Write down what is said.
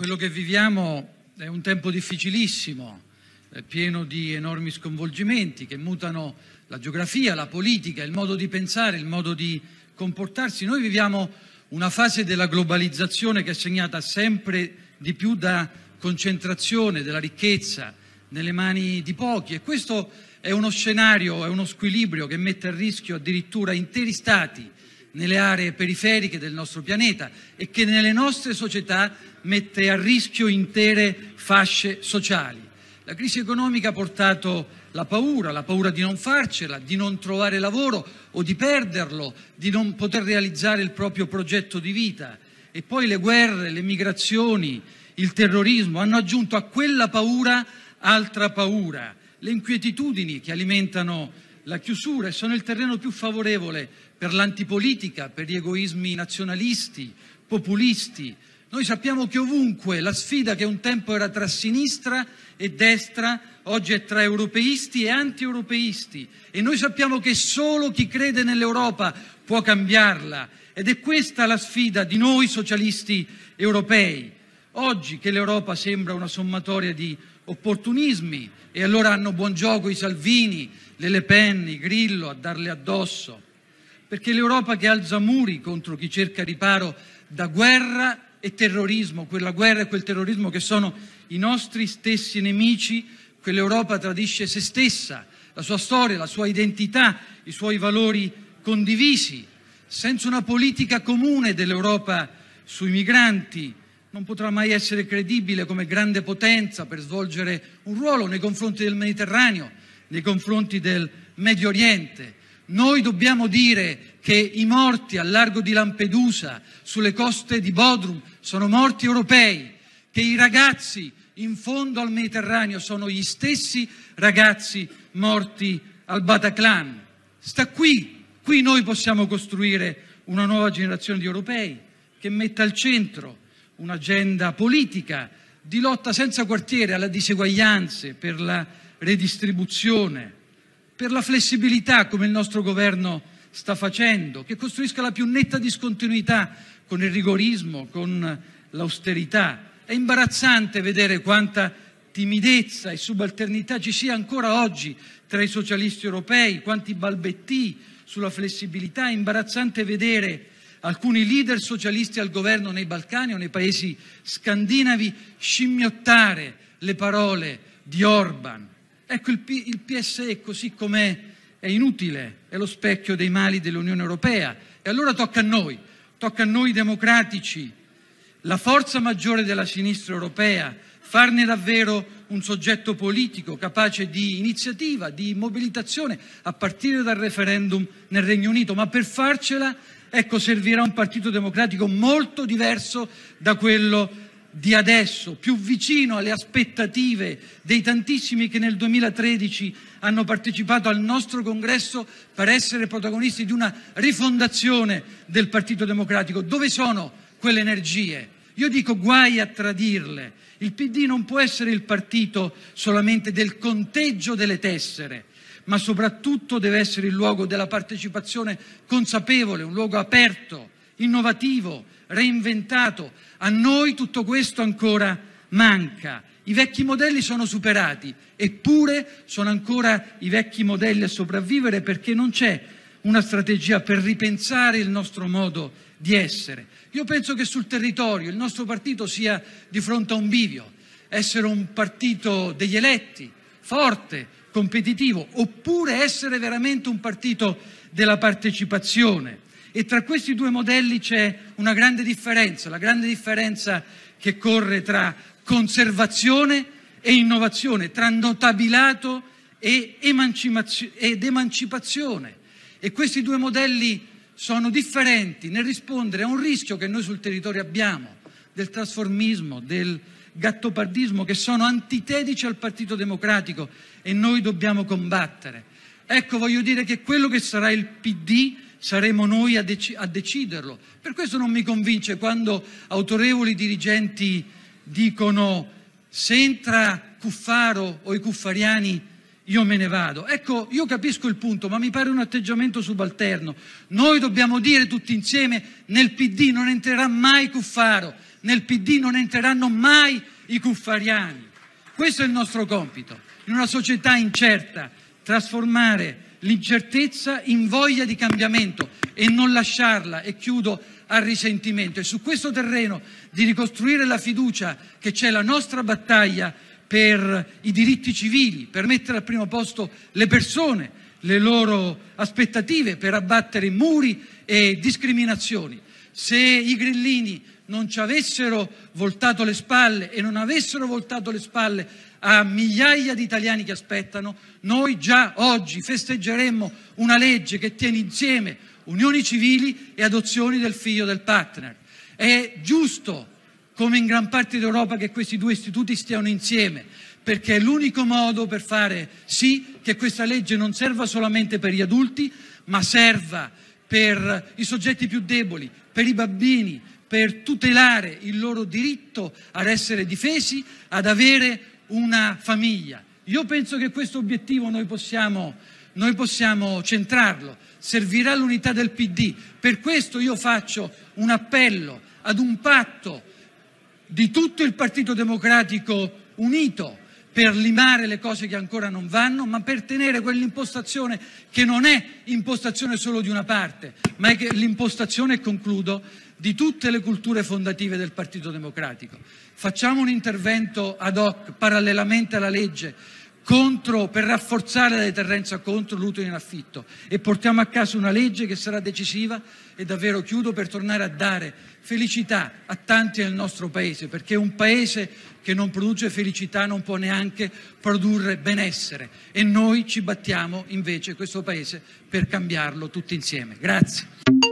Quello che viviamo è un tempo difficilissimo, pieno di enormi sconvolgimenti che mutano la geografia, la politica, il modo di pensare, il modo di comportarsi. Noi viviamo una fase della globalizzazione che è segnata sempre di più da concentrazione della ricchezza nelle mani di pochi e questo è uno scenario, è uno squilibrio che mette a rischio addirittura interi stati nelle aree periferiche del nostro pianeta e che nelle nostre società mette a rischio intere fasce sociali. La crisi economica ha portato la paura, la paura di non farcela, di non trovare lavoro o di perderlo, di non poter realizzare il proprio progetto di vita. E poi le guerre, le migrazioni, il terrorismo hanno aggiunto a quella paura altra paura, le inquietudini che alimentano la chiusura e sono il terreno più favorevole per l'antipolitica, per gli egoismi nazionalisti, populisti. Noi sappiamo che ovunque la sfida che un tempo era tra sinistra e destra oggi è tra europeisti e antieuropeisti e noi sappiamo che solo chi crede nell'Europa può cambiarla ed è questa la sfida di noi socialisti europei. Oggi che l'Europa sembra una sommatoria di opportunismi e allora hanno buon gioco i Salvini, le Le Pen, i Grillo a darle addosso. Perché l'Europa che alza muri contro chi cerca riparo da guerra e terrorismo, quella guerra e quel terrorismo che sono i nostri stessi nemici, quell'Europa tradisce se stessa, la sua storia, la sua identità, i suoi valori condivisi, senza una politica comune dell'Europa sui migranti, non potrà mai essere credibile come grande potenza per svolgere un ruolo nei confronti del Mediterraneo, nei confronti del Medio Oriente. Noi dobbiamo dire che i morti al largo di Lampedusa, sulle coste di Bodrum, sono morti europei, che i ragazzi in fondo al Mediterraneo sono gli stessi ragazzi morti al Bataclan. Sta qui, qui noi possiamo costruire una nuova generazione di europei che metta al centro un'agenda politica di lotta senza quartiere alle diseguaglianze, per la redistribuzione, per la flessibilità come il nostro governo sta facendo, che costruisca la più netta discontinuità con il rigorismo, con l'austerità. È imbarazzante vedere quanta timidezza e subalternità ci sia ancora oggi tra i socialisti europei, quanti balbetti sulla flessibilità, è imbarazzante vedere alcuni leader socialisti al governo nei Balcani o nei paesi scandinavi scimmiottare le parole di Orban. Ecco, il, P- il PSE così com'è è inutile, è lo specchio dei mali dell'Unione Europea. E allora tocca a noi, tocca a noi democratici, la forza maggiore della sinistra europea, farne davvero un soggetto politico capace di iniziativa, di mobilitazione, a partire dal referendum nel Regno Unito. Ma per farcela ecco servirà un partito democratico molto diverso da quello di adesso, più vicino alle aspettative dei tantissimi che nel 2013 hanno partecipato al nostro congresso per essere protagonisti di una rifondazione del Partito Democratico. Dove sono quelle energie? Io dico guai a tradirle. Il PD non può essere il partito solamente del conteggio delle tessere, ma soprattutto deve essere il luogo della partecipazione consapevole, un luogo aperto, innovativo, reinventato. A noi tutto questo ancora manca. I vecchi modelli sono superati, eppure sono ancora i vecchi modelli a sopravvivere perché non c'è una strategia per ripensare il nostro modo di essere. Io penso che sul territorio il nostro partito sia di fronte a un bivio, essere un partito degli eletti, forte, competitivo, oppure essere veramente un partito della partecipazione. E tra questi due modelli c'è una grande differenza, la grande differenza che corre tra conservazione e innovazione, tra notabilato ed emancipazione. E questi due modelli sono differenti nel rispondere a un rischio che noi sul territorio abbiamo, del trasformismo, del gattopardismo che sono antitetici al Partito Democratico e noi dobbiamo combattere. Ecco, voglio dire che quello che sarà il PD saremo noi a, dec- a deciderlo. Per questo non mi convince quando autorevoli dirigenti dicono se entra Cuffaro o i cuffariani io me ne vado. Ecco, io capisco il punto, ma mi pare un atteggiamento subalterno. Noi dobbiamo dire tutti insieme nel PD non entrerà mai Cuffaro nel PD non entreranno mai i cuffariani. Questo è il nostro compito, in una società incerta, trasformare l'incertezza in voglia di cambiamento e non lasciarla, e chiudo, al risentimento. E su questo terreno di ricostruire la fiducia che c'è la nostra battaglia per i diritti civili, per mettere al primo posto le persone, le loro aspettative, per abbattere muri e discriminazioni. Se i grillini non ci avessero voltato le spalle e non avessero voltato le spalle a migliaia di italiani che aspettano, noi già oggi festeggeremmo una legge che tiene insieme unioni civili e adozioni del figlio del partner. È giusto, come in gran parte d'Europa, che questi due istituti stiano insieme, perché è l'unico modo per fare sì che questa legge non serva solamente per gli adulti, ma serva per i soggetti più deboli, per i bambini, per tutelare il loro diritto ad essere difesi, ad avere una famiglia. Io penso che questo obiettivo noi possiamo, noi possiamo centrarlo, servirà l'unità del PD. Per questo io faccio un appello ad un patto di tutto il Partito Democratico unito per limare le cose che ancora non vanno, ma per tenere quell'impostazione che non è impostazione solo di una parte, ma è l'impostazione, concludo, di tutte le culture fondative del Partito Democratico. Facciamo un intervento ad hoc, parallelamente alla legge, contro, per rafforzare la deterrenza contro l'utile in affitto e portiamo a casa una legge che sarà decisiva e davvero chiudo per tornare a dare felicità a tanti nel nostro paese, perché un paese che non produce felicità non può neanche produrre benessere e noi ci battiamo invece questo paese per cambiarlo tutti insieme. Grazie.